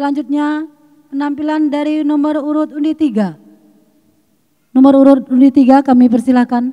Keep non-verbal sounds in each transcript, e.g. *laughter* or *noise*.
Selanjutnya penampilan dari nomor urut undi tiga, Nomor urut undi tiga kami persilahkan.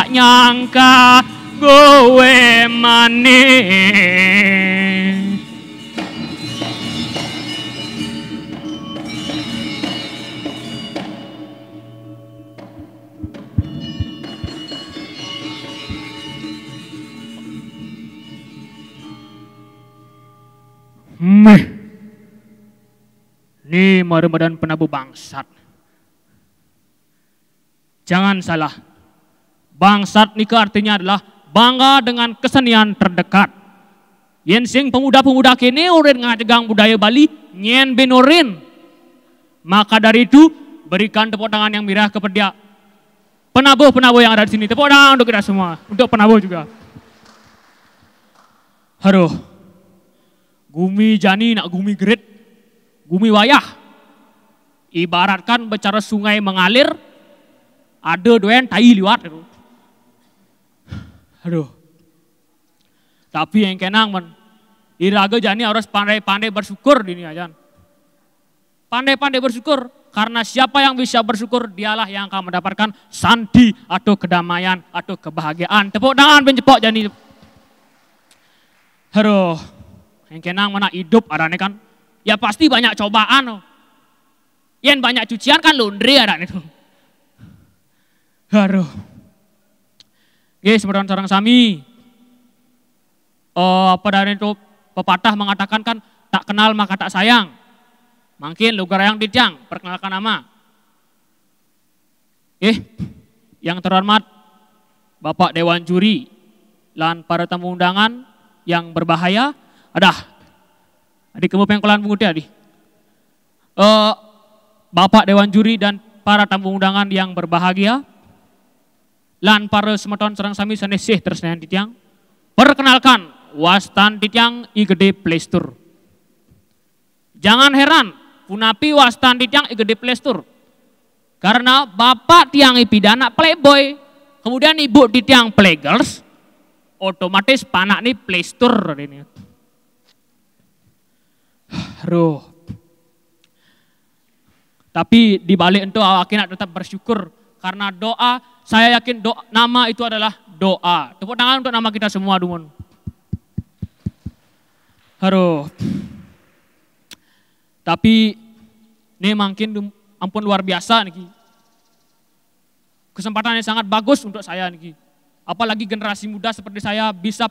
tak nyangka gue manis Meh. Ini marah badan penabu bangsat. Jangan salah, Bangsat nika artinya adalah bangga dengan kesenian terdekat. Yen sing pemuda-pemuda kini urin ngajegang budaya Bali nyen benorin. Maka dari itu berikan tepuk tangan yang mirah kepada dia. Penabuh-penabuh yang ada di sini. Tepuk tangan untuk kita semua. Untuk penabuh juga. Haruh. Gumi jani nak gumi grit, Gumi wayah. Ibaratkan bicara sungai mengalir. Ada doen tai liwat. Itu. Aduh. Tapi yang kenang men. Iraga jani harus pandai-pandai bersyukur di dunia jan. Pandai-pandai bersyukur karena siapa yang bisa bersyukur dialah yang akan mendapatkan sandi atau kedamaian atau kebahagiaan. Tepuk tangan pencepok jani. Aduh. Yang kenang mana hidup adanya kan. Ya pasti banyak cobaan. Oh. Yang banyak cucian kan laundry ada itu. Aduh. Oke, sebenarnya sarang sami. Oh, apa dari itu pepatah mengatakan kan tak kenal maka tak sayang. Mungkin lu yang dijang, perkenalkan nama. Eh, yang terhormat Bapak Dewan Juri dan para tamu undangan yang berbahaya, ada adik kamu pengkolan bungut ya, Bapak Dewan Juri dan para tamu undangan yang berbahagia, lan para semeton serang sami sanesih di tiang. Perkenalkan wastan di tiang igede plestur. Jangan heran punapi wastan di tiang igede plestur. Karena bapak tiang ipidana playboy, kemudian ibu di tiang playgirls, otomatis panak nih plestur ini. Ruh. Tapi di balik itu awak nak tetap bersyukur karena doa, saya yakin doa, nama itu adalah doa. Tepuk tangan untuk nama kita semua, Dumun. Haru. Tapi ini makin ampun luar biasa niki. Kesempatan yang sangat bagus untuk saya niki. Apalagi generasi muda seperti saya bisa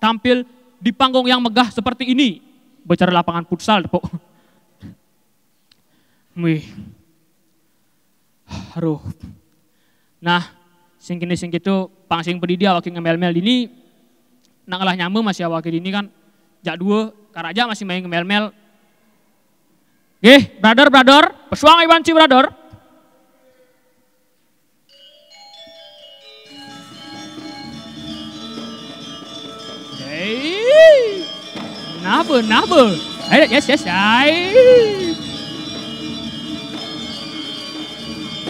tampil di panggung yang megah seperti ini. Bicara lapangan futsal, Pak. Wih. Haruh. Nah, sing kini sing gitu pang sing pedidi awak ngemel-mel dini, nang lah masih awak dini kan jak dua karaja masih main ngemel-mel. Eh, brother, brother, pesuang Iwan Ci, brother. Hey, nabe, nabe. Ayo, yes, yes, ayo.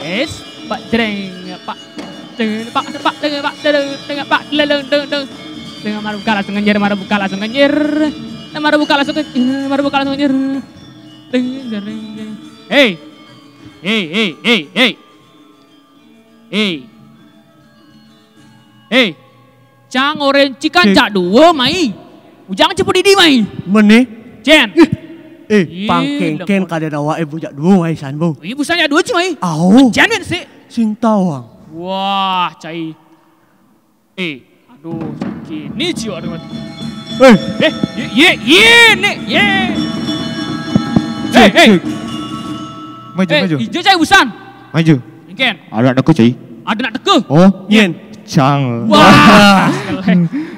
Yes, Pak Dreng cang orang cikan cak dua mai ujang cepu didi mai mene jen Eh, ken kada nawa ibu cak dua mai san Ibu sanya dua mai Au. Jangan sih. Sing tawang. Wah, cai. Eh, aduh sakit. Ni jiwa aduh Eh, eh, ye, ye, ye, ni, ye. Eh, eh. Maju, maju. Eh, ijo cai busan. Maju. Ingen. Ada nak teka cai. Ada nak teka. Oh, ingen. Chang. Wah. *laughs*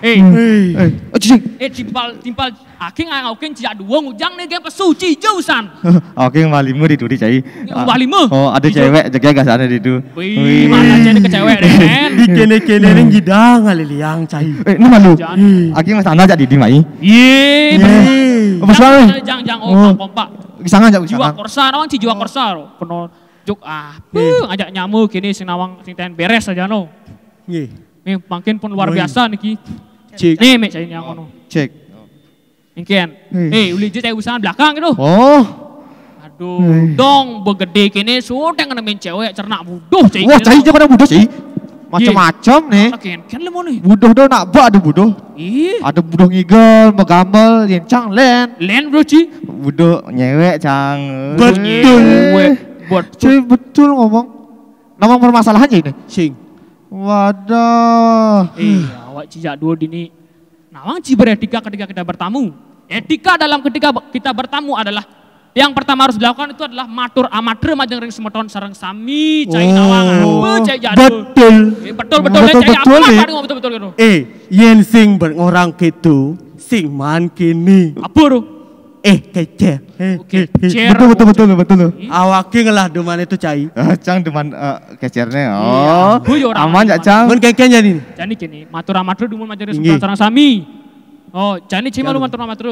Eh. Eh. Eh, eh timpal timpal aking aking cia dua ngujang nih game suci jauhan. *laughs* Aking walimu di duri cai. Eh, walimu. Oh ada cewek jaga gak sana di itu. Wih mana cewek ke cewek deh. *laughs* Di kene kene nih hmm. gidang kali liang cai. Eh ini malu. Aking masih anak jadi di mai. Iya. apa soalnya? Jang jang oh, oh. kompak. Sangat jauh. Jiwa korsa orang jiwa korsa. Penol. juk ah, ngajak eh, nyamuk ini sing nawang sing ten beres aja no. Nggih. Nih makin pun luar biasa niki. Cek. Nih mek saya yang ngono. Cek. Mungkin. Eh, uli je saya usaha belakang itu Oh. Aduh, dong begede kini sudah kena main cewek cerna buduh cek. Wah, cai kena buduh sih. Macam-macam nih. Ken ken lemo nih. Buduh do nak buat ada buduh. Ih. Ada buduh ngigel, megamel, yencang len. Len bro ci. Buduh nyewek cang. Betul. Betul. Betul ngomong. Nama permasalahannya ini. Sing. Waduh. Iya, eh, awak cijak dua dini. Nawang nah, beretika ketika kita bertamu. Etika dalam ketika kita bertamu adalah yang pertama harus dilakukan itu adalah matur amatur majeng ring semeton sarang sami cai oh. nawang cai jadul. Betul. Eh, betul betul betul cai apa betul betul betul. Eh, yen sing berorang gitu sing man kini. Apa eh kece oh, eh, okay. betul betul betul betul Awak awake ngelah duman itu cai *laughs* eh, cang duman uh, eh, kecernya iya, oh aman ya cang Mungkin keke jadi jadi kini matur amatur dumun macam sebelah orang sami oh jadi cima lu iya. matur amatur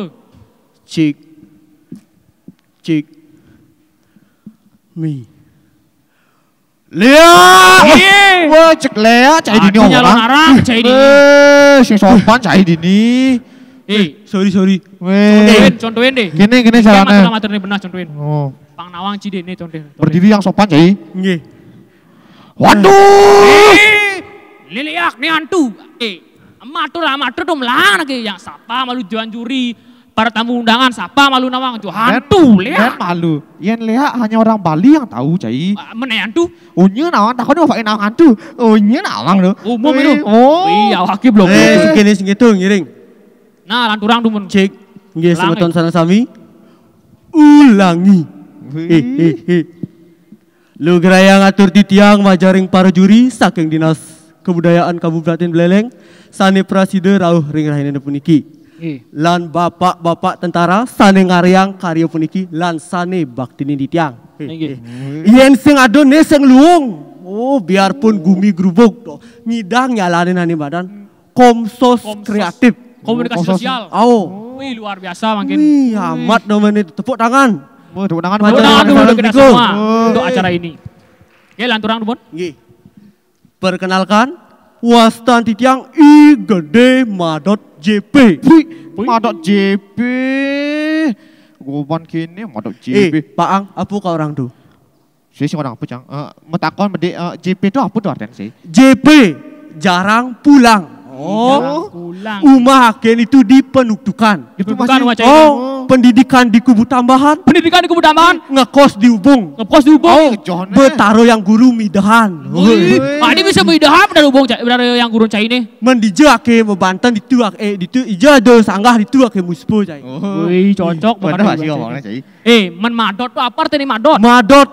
cik cik mi Lea, wah cek Lea, cai dini orang, cai dini, eh, sing sopan cai dini, Hei, eh, sorry sorry. Weh. Contohin deh. Gini gini carane. Matur sama benah contohin. Oh. Pang nawang cide nih contohin. Berdiri yang sopan, Cai. Nggih. Waduh. Eh, liliak nih hantu. Eh, matur lah matur tuh melang lagi yang sapa malu jualan juri. Para tamu undangan sapa malu nawang tuh hantu lihat. malu. Yang lihat hanya orang Bali yang tahu, Cai. Ah, Mana hantu? Unyu nawang takutnya pakai nawang hantu. Unyu nawang tuh. Umum itu. Eh, oh. Iya, wakil belum. Eh, segini segitu ngiring. Nah, lanturang dumun. Cek. Nggih, sebutan sana sami. Ulangi. Hehehe. Lu geraya ngatur di tiang, majaring para juri saking dinas kebudayaan Kabupaten Beleleng sane praside rauh ring rahine puniki. Lan bapak-bapak tentara sane ngariang karya puniki lan sane bakti tiang. tiang. Yen sing adone sing luung. Oh, biarpun gumi gerubuk ngidang nyalane ane badan. Komsos, Komsos. kreatif komunikasi sosial. Oh. Wih luar biasa makin. Wih amat dong ini tepuk tangan. Oh, tepuk tangan. Tepuk tangan dulu kita gitu. semua oh. untuk acara ini. Oke lanturan pun. Nggih. Perkenalkan Wastan Titiang I Gede Madot JP. Madot JP. Gopan kini Madot JP. Eh, Pak Ang, apa kau orang tuh? Saya sih orang apa cang? Uh, metakon mede uh, eh, JP itu apa tuh artinya sih? JP jarang pulang. Oh, umah agen itu dipendudukan. Dipendudukan wajah Oh, pendidikan di kubu tambahan. Pendidikan di kubu tambahan. Ngekos di Ubung. Ngekos di Ubung. Oh, Betaro yang guru midahan. Wih, ah, ini bisa midahan benar Ubung, benar yang guru cai ini. Mendija ke membanten dituak eh ditu ijo ada sanggah tuak ke muspo cai. Oh. Wih, cocok banget. sih ngomongnya cai. Eh, men madot tuh apa artinya madot? Madot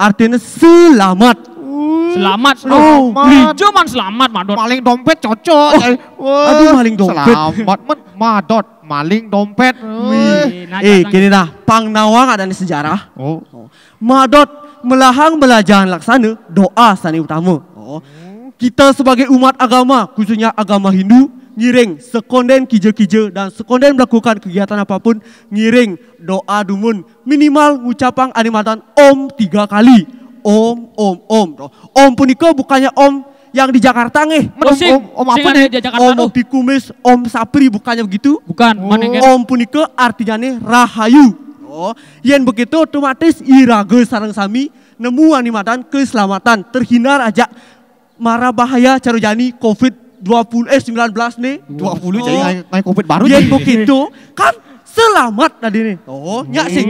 artinya selamat. Uh, selamat. Selamat. Oh, Blijo man selamat, Madot. Maling dompet cocok. Oh. Wah. Eh, Aduh, maling dompet. Selamat, man. Madot. Maling dompet. Nah, eh, gini dah. Pang Nawang ada di sejarah. Oh. oh. Madot melahang belajahan laksana doa sani utama. Oh. Kita sebagai umat agama, khususnya agama Hindu, ngiring sekonden kije-kije dan sekonden melakukan kegiatan apapun ngiring doa dumun minimal ngucapang animatan om tiga kali om, om, om. Toh. Om punika bukannya om yang di Jakarta nih. Maksudnya om, om, om apa nih? Om Opti Kumis, Om Sapri bukannya begitu? Bukan. Oh. Om punika artinya nih rahayu. Oh, yang begitu otomatis irage sarang sami nemu animatan keselamatan terhindar aja mara bahaya carujani covid 20 eh 19 nih 20 oh. jadi naik covid baru yang begitu kan selamat tadi nih. Oh, nyak sih.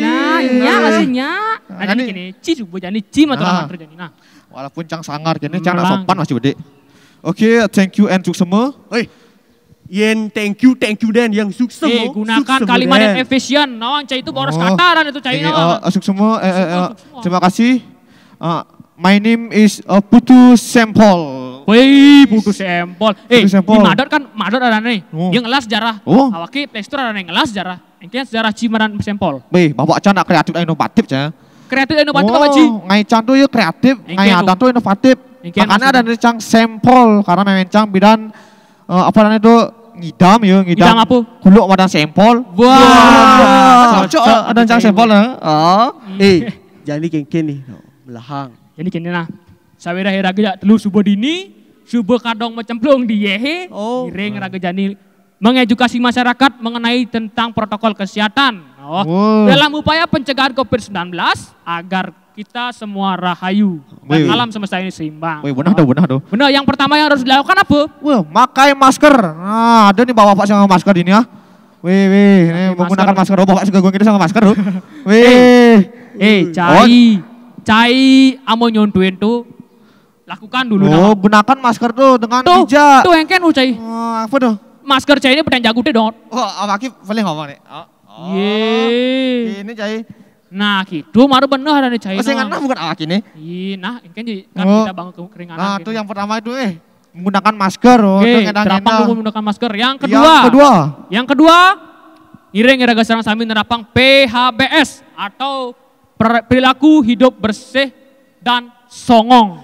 Nah, nyak sih nyak. Nah, nah ini gini, ci subuh jadi ci mah tulang nah. jadi nah. Walaupun cang sangar jadi cang nah. sopan masih bede. Oke, okay, thank you and semua. Hei. Yen thank you, thank you dan yang sukses. Eh, gunakan suk kalimat yang efisien. Nawang cai itu boros oh. kataran itu cai. Eh, uh, semua, eh, eh, eh terima kasih. Uh, My name is uh, Putu Sempol. Wih, Putu Sempol. Eh, Putu Sempol. di Madot kan Madot ada nih. Oh. Yang ngelas sejarah, Oh. Awaki tekstur ada yang ngelas jarah. ini sejarah Cimaran Sempol. Wih, bawa cana kreatif dan inovatif ya. Kreatif dan inovatif oh, apa sih? Ngai can tuh ya kreatif, ngai ada tuh inovatif. Makanya ada nih cang Sempol karena memang cang bidan uh, apa namanya tuh ngidam ya ngidam. Ngidam apa? kulo madang Sempol. Wah. Wow. ada cang Sempol ya. Oh. Hmm. Eh, jadi kengken nih. Belahang. Jadi kini nah, sawira hera geja telu subuh dini, subuh kadong mencemplung di yehe, oh. ring raga jani mengedukasi masyarakat mengenai tentang protokol kesehatan. Oh. Wow. Dalam upaya pencegahan COVID-19 agar kita semua rahayu dan alam semesta ini seimbang. Wih, benar oh. dong, benar dong. Benar, yang pertama yang harus dilakukan apa? Wih, makai masker. Nah, ada nih bawa bapak sama masker ini ya. Wih, wih, ini menggunakan masker. masker. Pak oh, bapak suka gue sama masker. *laughs* Eh. Wih. Eh, eh cai. Oh cai amo nyon tu, lakukan dulu. Oh, nama. gunakan masker tuh dengan tuh, bijak. Tuh yang u cai. Oh, apa tuh? Masker cai ini pedang jagute dong. Oh, awaki paling ngomong nih. Oh. oh. Ini cai. Nah, gitu maru bener ada cai. Masih oh, ngana bukan awaki nih. Iya, nah, ini kan, kan oh. kita bangun keringanan. Nah, itu yang pertama itu eh menggunakan masker. Oh, Oke, terapang dulu menggunakan masker. Yang kedua. Yang kedua. Yang kedua. Ireng iraga sarang sami nerapang PHBS atau perilaku hidup bersih dan songong.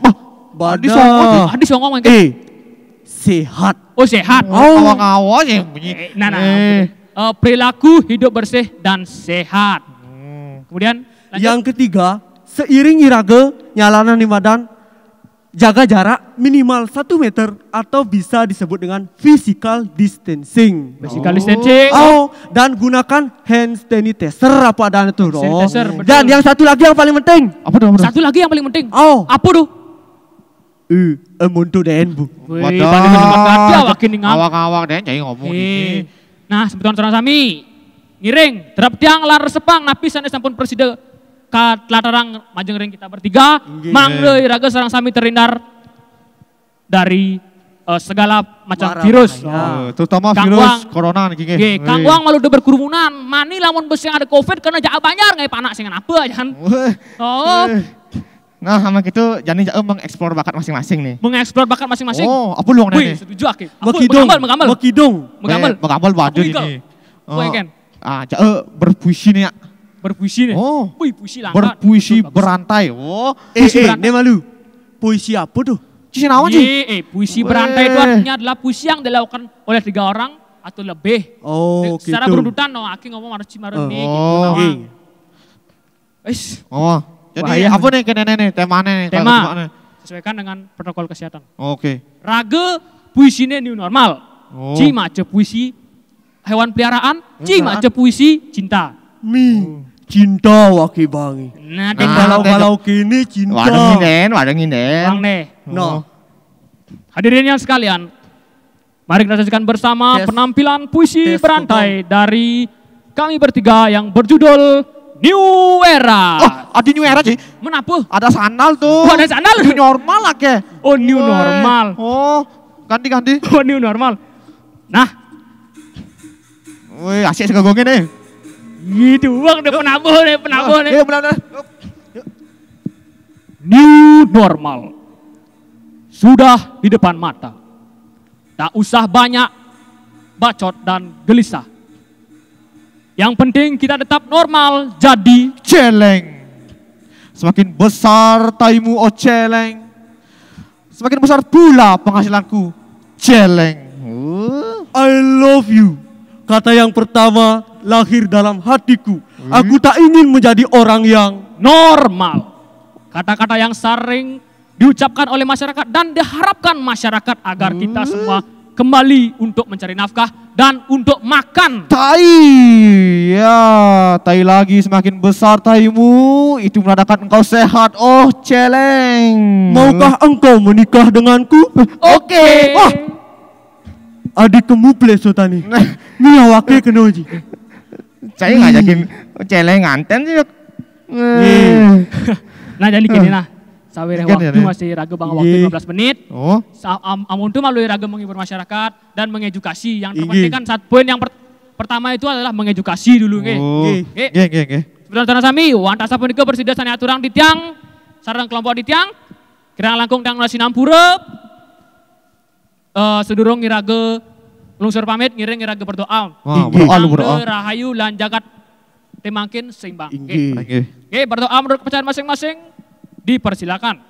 Bah, oh, Adi songong, badi songong mangke. Eh, sehat. Oh, sehat. Oh, awang-awang sih bunyi. Eh, eh, nah, nah. Eh. Uh, perilaku hidup bersih dan sehat. Hmm. Kemudian lanjut. yang ketiga, seiring irage nyalanan di badan jaga jarak minimal 1 meter atau bisa disebut dengan physical distancing. Physical distancing. Oh, oh dan gunakan hand sanitizer apa adanya tuh, Hand Sanitizer. Betul. Dan yang satu lagi yang paling penting. Apa tuh, Satu lagi yang paling penting. Oh. Apa tuh? Eh, tuh den, Bu. Waduh. Awak awak den jadi ngomong ini. Nah, sebetulnya Sami ngiring terap tiang lar sepang napisan sampun presiden kat latarang majeng ring kita bertiga Gini. mang deui raga sarang sami terhindar dari uh, segala macam Warah, virus ya. oh. terutama Kang virus Wang, corona nih nggih Kang Wang malu berkerumunan mani lamun bus yang ada covid karena jauh banyak nggak panas dengan apa kan? oh Nah, sama gitu jadi jauh mengeksplor bakat masing-masing nih. Mengeksplor bakat masing-masing. Oh, apa luang nih? setuju aki. Mekidung, mengambal, mengambal. Mekidung. Mengambal. Mengambal ini. Oh, ah, jauh berpuisi nih ya. Berpuisi nih. Oh. Wih, puisi langka. Berpuisi berantai. Oh. Eh, eh, berantai. malu. Puisi apa tuh? Cisinawan sih. Eh, eh puisi Wee. berantai itu artinya adalah puisi yang dilakukan oleh tiga orang atau lebih. Oh, eh, gitu. Secara berurutan, no, aku ngomong harus cima uh, oh, gitu. Oh, Oh. Jadi iya. apa nih kena nih tema nih? Tema. Sesuaikan dengan protokol kesehatan. Oke. Okay. Raga nih new normal. Oh. Cima puisi hewan peliharaan, Cima aja puisi cinta. Mi. Oh cinta waki bangi. Nah, nah kalau-kalau kini cinta. Wadenginen, inen. Bang nih. No. Oh. Hadirin yang sekalian, mari kita saksikan bersama tes, penampilan puisi berantai tukang. dari kami bertiga yang berjudul New Era. Oh, ada New Era sih. Menapa? Ada sandal tuh. Oh, ada sandal. New normal lah ke. Oh, new Wey. normal. Oh, ganti-ganti. Oh, new normal. Nah. Wih, asyik segagongin nih. Ini doang deh penabuh deh penabuh deh. Iya benar New normal sudah di depan mata. Tak usah banyak bacot dan gelisah. Yang penting kita tetap normal jadi celeng. Semakin besar taimu oh celeng. Semakin besar pula penghasilanku celeng. Uh. I love you. Kata yang pertama lahir dalam hatiku. Hmm. Aku tak ingin menjadi orang yang normal. Kata-kata yang sering diucapkan oleh masyarakat dan diharapkan masyarakat agar hmm. kita semua kembali untuk mencari nafkah dan untuk makan. Tai, ya, tai lagi semakin besar taimu, itu menandakan engkau sehat. Oh, celeng. Maukah engkau menikah denganku? Oke. Okay. Oh, adik nih. Ini yang wakil kena uji. Saya ngajakin cele nganten sih. Eh. Nah jadi gini lah, Sawere waktu masih ragu bang waktu 15 menit. Oh. amun tuh melalui ya, ragu menghibur masyarakat dan mengedukasi. Yang terpenting kan satu poin yang pertama itu adalah mengedukasi dulu nih, Oh. Nggih nggih nggih. Sebentar sami wantas bersedia bersida sane di tiang sarang kelompok di tiang Kira langkung tiang nasi nampurep uh, sedurung ngirage lungsur pamit ngiring ngirage berdoa. Wah, berdoa lu berdoa. Rahayu lan jagat temakin seimbang. Oke, okay. okay, berdoa menurut kepercayaan masing-masing dipersilakan.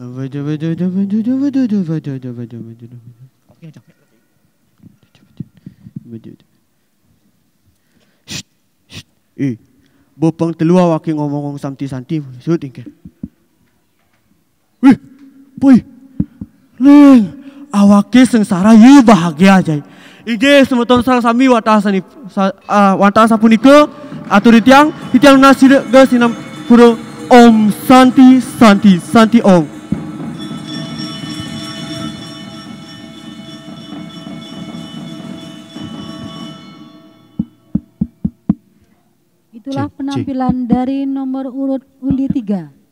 Oke, Eh, bopeng telu ngomong ngomong santi-santi sudah tinggal. Wih, boy. Leng awake sengsara ye bahagia aja. Ige semeton sang sami watasa ni watasa punike atur tiang tiang nasi ge sinam puro Om Santi Santi Santi Om. Itulah penampilan dari nomor urut undi tiga.